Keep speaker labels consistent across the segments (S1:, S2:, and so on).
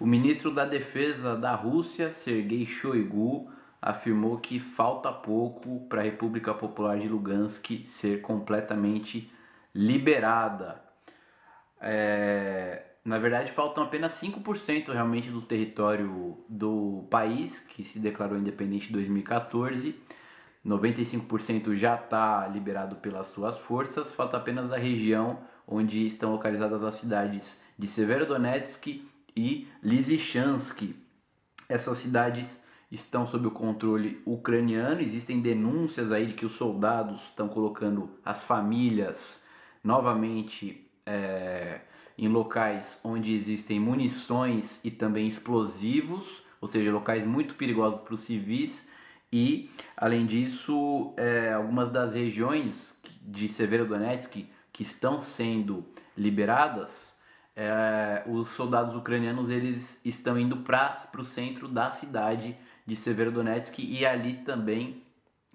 S1: O ministro da Defesa da Rússia, Sergei Shoigu, afirmou que falta pouco para a República Popular de Lugansk ser completamente liberada. É, na verdade, faltam apenas 5% realmente do território do país, que se declarou independente em 2014. 95% já está liberado pelas suas forças, falta apenas a região onde estão localizadas as cidades de Severodonetsk e Lysychansk. Essas cidades estão sob o controle ucraniano. Existem denúncias aí de que os soldados estão colocando as famílias novamente é, em locais onde existem munições e também explosivos, ou seja, locais muito perigosos para os civis. E, além disso, é, algumas das regiões de Severodonetsk que estão sendo liberadas é, os soldados ucranianos eles estão indo para o centro da cidade de Severodonetsk e ali também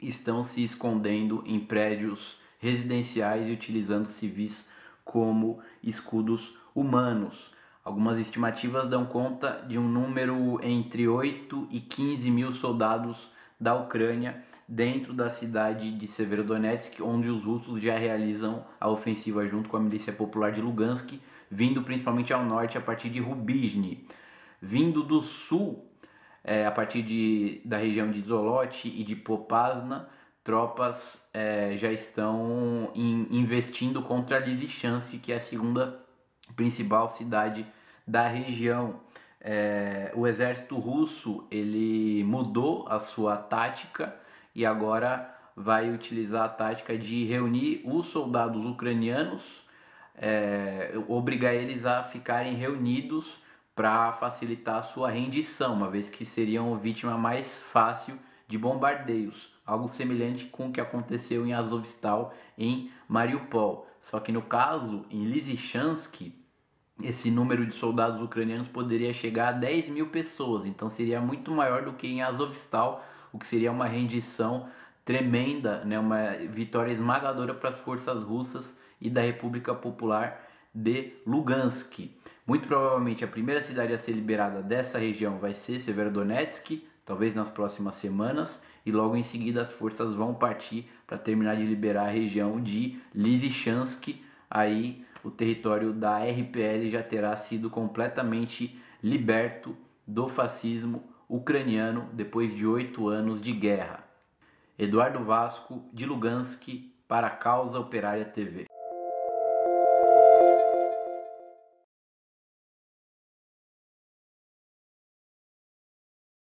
S1: estão se escondendo em prédios residenciais e utilizando civis como escudos humanos. Algumas estimativas dão conta de um número entre 8 e 15 mil soldados da Ucrânia dentro da cidade de Severodonetsk, onde os russos já realizam a ofensiva junto com a milícia popular de Lugansk, vindo principalmente ao norte a partir de Rubizne, vindo do sul é, a partir de, da região de Zolote e de Popasna, tropas é, já estão in, investindo contra Lysichance, que é a segunda principal cidade da região. É, o exército russo ele mudou a sua tática e agora vai utilizar a tática de reunir os soldados ucranianos é, obrigar eles a ficarem reunidos para facilitar a sua rendição, uma vez que seriam vítima mais fácil de bombardeios, algo semelhante com o que aconteceu em Azovstal em Mariupol. Só que no caso, em Lysychansk, esse número de soldados ucranianos poderia chegar a 10 mil pessoas, então seria muito maior do que em Azovstal, o que seria uma rendição tremenda, né? uma vitória esmagadora para as forças russas e da República Popular de Lugansk. Muito provavelmente a primeira cidade a ser liberada dessa região vai ser Severodonetsk, talvez nas próximas semanas, e logo em seguida as forças vão partir para terminar de liberar a região de Lysychansk. Aí o território da RPL já terá sido completamente liberto do fascismo ucraniano depois de oito anos de guerra. Eduardo Vasco, de Lugansk, para a Causa Operária TV.